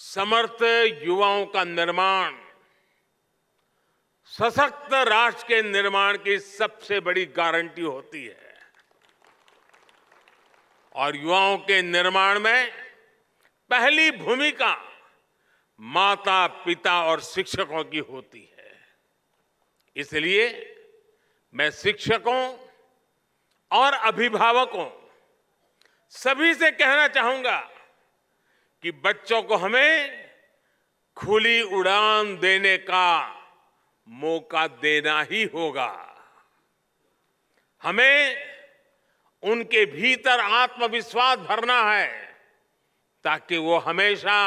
समर्थ युवाओं का निर्माण सशक्त राष्ट्र के निर्माण की सबसे बड़ी गारंटी होती है और युवाओं के निर्माण में पहली भूमिका माता पिता और शिक्षकों की होती है इसलिए मैं शिक्षकों और अभिभावकों सभी से कहना चाहूंगा कि बच्चों को हमें खुली उड़ान देने का मौका देना ही होगा हमें उनके भीतर आत्मविश्वास भरना है ताकि वो हमेशा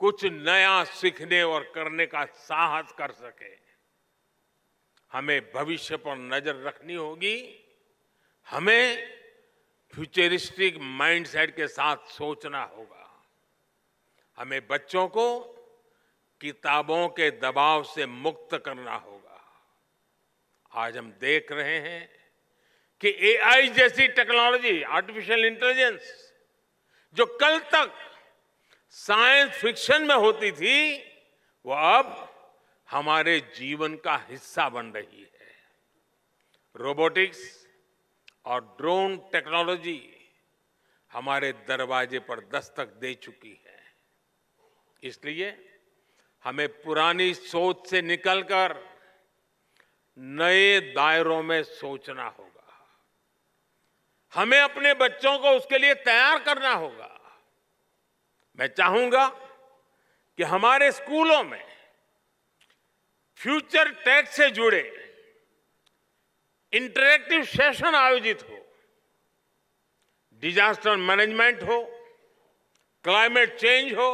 कुछ नया सीखने और करने का साहस कर सके हमें भविष्य पर नजर रखनी होगी हमें फ्यूचरिस्टिक माइंडसेट के साथ सोचना होगा हमें बच्चों को किताबों के दबाव से मुक्त करना होगा आज हम देख रहे हैं कि एआई जैसी टेक्नोलॉजी आर्टिफिशियल इंटेलिजेंस जो कल तक साइंस फिक्शन में होती थी वो अब हमारे जीवन का हिस्सा बन रही है रोबोटिक्स और ड्रोन टेक्नोलॉजी हमारे दरवाजे पर दस्तक दे चुकी है इसलिए हमें पुरानी सोच से निकलकर नए दायरों में सोचना होगा हमें अपने बच्चों को उसके लिए तैयार करना होगा मैं चाहूंगा कि हमारे स्कूलों में फ्यूचर टेक से जुड़े इंटरेक्टिव सेशन आयोजित हो डिजास्टर मैनेजमेंट हो क्लाइमेट चेंज हो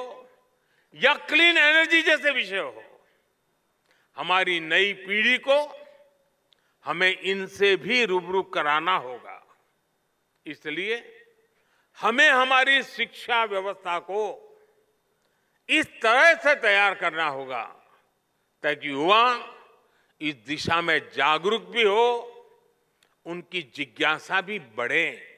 या क्लीन एनर्जी जैसे विषय हो हमारी नई पीढ़ी को हमें इनसे भी रूबरू कराना होगा इसलिए हमें हमारी शिक्षा व्यवस्था को इस तरह से तैयार करना होगा ताकि युवा इस दिशा में जागरूक भी हो उनकी जिज्ञासा भी बढ़े